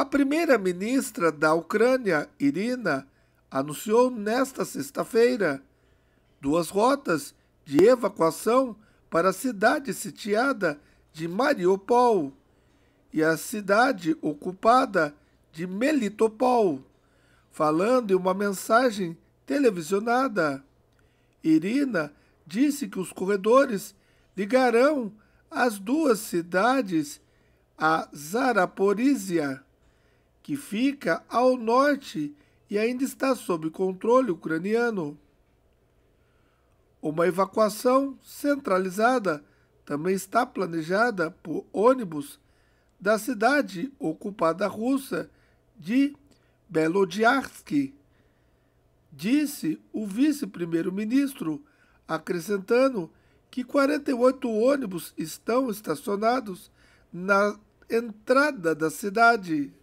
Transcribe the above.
A primeira-ministra da Ucrânia, Irina, anunciou nesta sexta-feira duas rotas de evacuação para a cidade sitiada de Mariupol e a cidade ocupada de Melitopol, falando em uma mensagem televisionada. Irina disse que os corredores ligarão as duas cidades a Zaraporizhia que fica ao norte e ainda está sob controle ucraniano. Uma evacuação centralizada também está planejada por ônibus da cidade ocupada russa de Belodiarsky, disse o vice-primeiro-ministro, acrescentando que 48 ônibus estão estacionados na entrada da cidade.